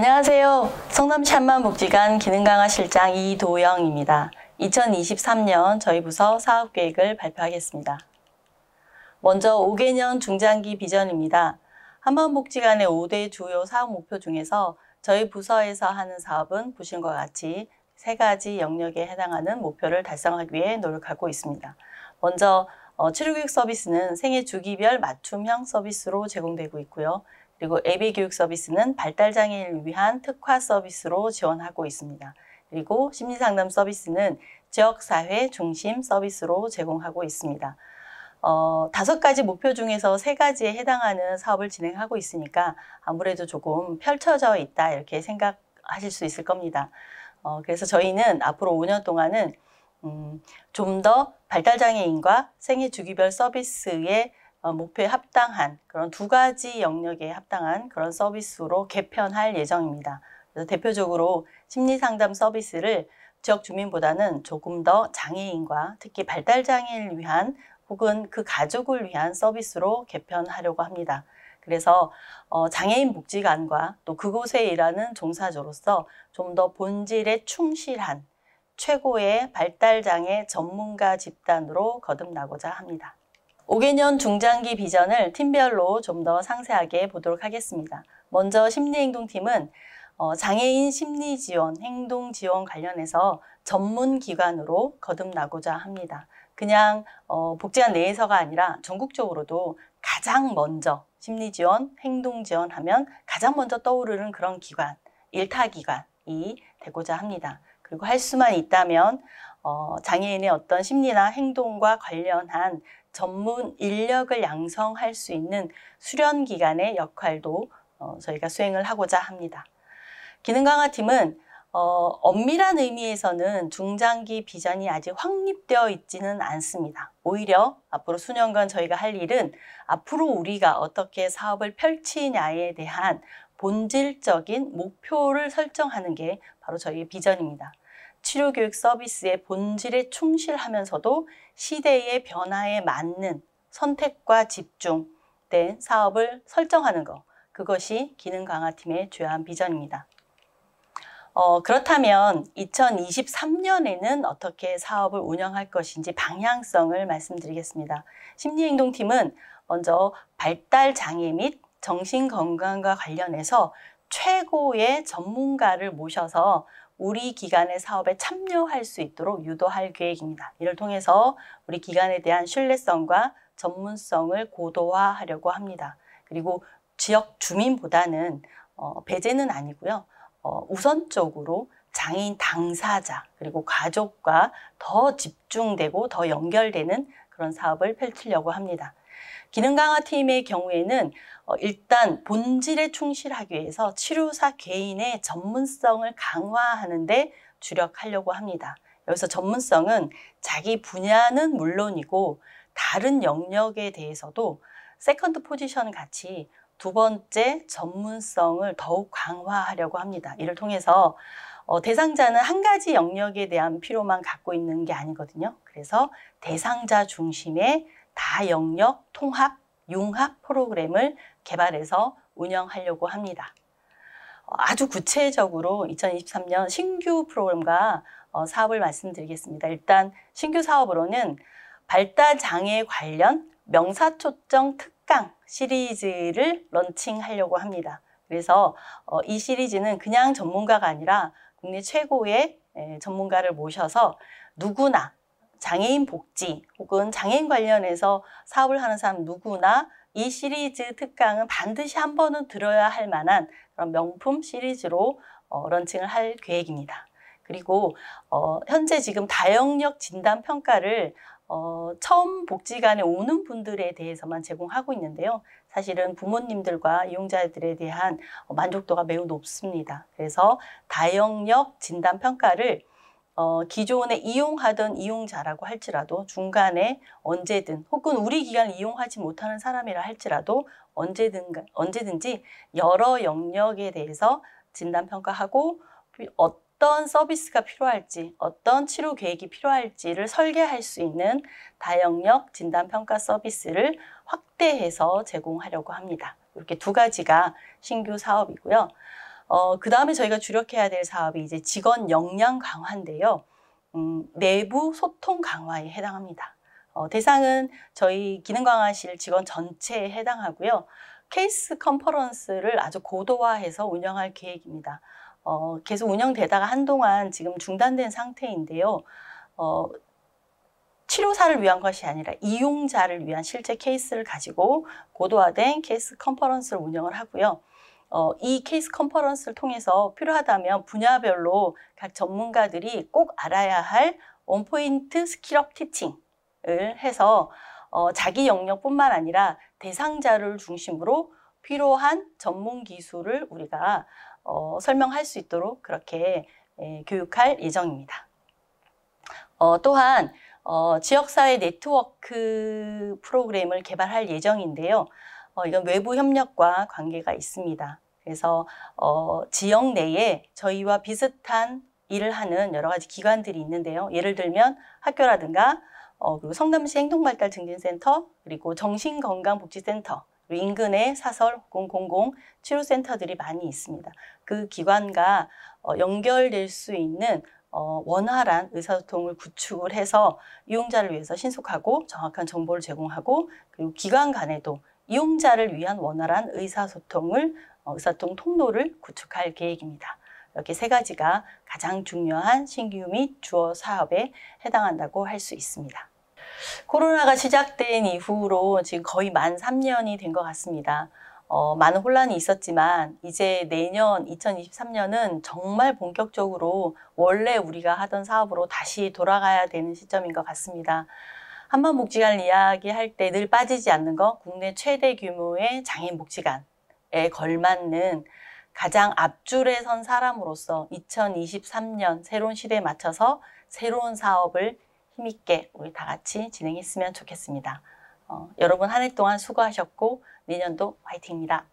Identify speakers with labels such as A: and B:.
A: 안녕하세요. 성남 샴만 복지관 기능강화 실장 이도영입니다. 2023년 저희 부서 사업계획을 발표하겠습니다. 먼저 5개년 중장기 비전입니다. 한방복지관의 5대 주요 사업 목표 중에서 저희 부서에서 하는 사업은 보신 것 같이 세 가지 영역에 해당하는 목표를 달성하기 위해 노력하고 있습니다. 먼저 어, 치료교육 서비스는 생애 주기별 맞춤형 서비스로 제공되고 있고요. 그리고 예비 교육 서비스는 발달 장애인을 위한 특화 서비스로 지원하고 있습니다. 그리고 심리 상담 서비스는 지역 사회 중심 서비스로 제공하고 있습니다. 어, 다섯 가지 목표 중에서 세 가지에 해당하는 사업을 진행하고 있으니까 아무래도 조금 펼쳐져 있다 이렇게 생각하실 수 있을 겁니다. 어, 그래서 저희는 앞으로 5년 동안은 음, 좀 더 발달장애인과 생애 주기별 서비스의 어, 목표에 합당한 그런 두 가지 영역에 합당한 그런 서비스로 개편할 예정입니다. 그래서 대표적으로 심리상담 서비스를 지역 주민보다는 조금 더 장애인과 특히 발달장애인을 위한 혹은 그 가족을 위한 서비스로 개편하려고 합니다. 그래서 어, 장애인 복지관과 또 그곳에 일하는 종사자로서 좀 더 본질에 충실한 최고의 발달장애 전문가 집단으로 거듭나고자 합니다. 5개년 중장기 비전을 팀별로 좀 더 상세하게 보도록 하겠습니다. 먼저 심리행동팀은 어, 장애인 심리지원, 행동지원 관련해서 전문기관으로 거듭나고자 합니다. 그냥 어, 복지관 내에서가 아니라 전국적으로도 가장 먼저 심리지원, 행동지원 하면 가장 먼저 떠오르는 그런 기관, 일타기관이 되고자 합니다. 그리고 할 수만 있다면 어, 장애인의 어떤 심리나 행동과 관련한 전문 인력을 양성할 수 있는 수련 기관의 역할도 어, 저희가 수행을 하고자 합니다. 기능 강화 팀은 어, 엄밀한 의미에서는 중장기 비전이 아직 확립되어 있지는 않습니다. 오히려 앞으로 수년간 저희가 할 일은 앞으로 우리가 어떻게 사업을 펼치냐에 대한 본질적인 목표를 설정하는 게 바로 저희의 비전입니다. 치료교육 서비스의 본질에 충실하면서도 시대의 변화에 맞는 선택과 집중된 사업을 설정하는 것. 그것이 기능 강화팀의 주요한 비전입니다. 어, 그렇다면 2023년에는 어떻게 사업을 운영할 것인지 방향성을 말씀드리겠습니다. 심리행동팀은 먼저 발달 장애 및 정신건강과 관련해서 최고의 전문가를 모셔서 우리 기관의 사업에 참여할 수 있도록 유도할 계획입니다. 이를 통해서 우리 기관에 대한 신뢰성과 전문성을 고도화하려고 합니다. 그리고 지역 주민보다는 어, 배제는 아니고요. 어, 우선적으로 장애인 당사자 그리고 가족과 더 집중되고 더 연결되는 그런 사업을 펼치려고 합니다. 기능 강화 팀의 경우에는 어, 일단 본질에 충실하기 위해서 치료사 개인의 전문성을 강화하는데 주력하려고 합니다. 여기서 전문성은 자기 분야는 물론이고 다른 영역에 대해서도 세컨드 포지션 같이 두 번째 전문성을 더욱 강화하려고 합니다. 이를 통해서 어, 대상자는 한 가지 영역에 대한 필요만 갖고 있는 게 아니거든요. 그래서 대상자 중심의 다영역 통합 융합 프로그램을 개발해서 운영하려고 합니다. 어, 아주 구체적으로 2023년 신규 프로그램과 어, 사업을 말씀드리겠습니다. 일단 신규 사업으로는 발달장애 관련 명사초점 특강 시리즈를 런칭하려고 합니다. 그래서 어, 이 시리즈는 그냥 전문가가 아니라 국내 최고의 전문가를 모셔서 누구나 장애인 복지 혹은 장애인 관련해서 사업을 하는 사람 누구나 이 시리즈 특강은 반드시 한 번은 들어야 할 만한 그런 명품 시리즈로 어, 런칭을 할 계획입니다. 그리고 어, 현재 지금 다영역 진단 평가를 어, 처음 복지관에 오는 분들에 대해서만 제공하고 있는데요. 사실은 부모님들과 이용자들에 대한 어, 만족도가 매우 높습니다. 그래서 다영역 진단 평가를 어, 기존에 이용하던 이용자라고 할지라도 중간에 언제든 혹은 우리 기간을 이용하지 못하는 사람이라 할지라도 언제든 언제든지 여러 영역에 대해서 진단 평가하고 어떤 서비스가 필요할지, 어떤 치료 계획이 필요할지를 설계할 수 있는 다영역 진단 평가 서비스를 확대해서 제공하려고 합니다. 이렇게 두 가지가 신규 사업이고요. 어, 그 다음에 저희가 주력해야 될 사업이 이제 직원 역량 강화인데요. 음, 내부 소통 강화에 해당합니다. 어, 대상은 저희 기능 강화실 직원 전체에 해당하고요. 케이스 컨퍼런스를 아주 고도화해서 운영할 계획입니다. 어, 계속 운영되다가 한동안 지금 중단된 상태인데요. 어, 치료사를 위한 것이 아니라 이용자를 위한 실제 케이스를 가지고 고도화된 케이스 컨퍼런스를 운영을 하고요. 어, 이 케이스 컨퍼런스를 통해서 필요하다면 분야별로 각 전문가들이 꼭 알아야 할 원포인트 스킬업 티칭을 해서 어, 자기 영역뿐만 아니라 대상자를 중심으로 필요한 전문 기술을 우리가 어, 설명할 수 있도록 그렇게 에, 예, 교육할 예정입니다. 어, 또한 어, 지역사회 네트워크 프로그램을 개발할 예정인데요. 어, 이런 외부 협력과 관계가 있습니다. 그래서 어, 지역 내에 저희와 비슷한 일을 하는 여러 가지 기관들이 있는데요. 예를 들면 학교라든가 어, 그리고 성남시 행동발달 증진센터 그리고 정신건강복지센터 그리고 인근의 사설 혹은 공공 치료센터들이 많이 있습니다. 그 기관과 어, 연결될 수 있는 어, 원활한 의사소통을 구축을 해서 이용자를 위해서 신속하고 정확한 정보를 제공하고 그리고 기관 간에도 이용자를 위한 원활한 의사소통을 어, 의사통 소 통로를 구축할 계획입니다. 이렇게 세 가지가 가장 중요한 신규 및 주어 사업에 해당한다고 할 수 있습니다. 코로나가 시작된 이후로 지금 거의 만 3년이 된 것 같습니다. 어, 많은 혼란이 있었지만 이제 내년 2023년은 정말 본격적으로 원래 우리가 하던 사업으로 다시 돌아가야 되는 시점인 것 같습니다. 한번 복지관 이야기할 때 늘 빠지지 않는 거 국내 최대 규모의 장애인 복지관에 걸맞는 가장 앞줄에 선 사람으로서 2023년 새로운 시대에 맞춰서 새로운 사업을 힘있게 우리 다 같이 진행했으면 좋겠습니다. 어, 여러분 한 해 동안 수고하셨고 내년도 화이팅입니다.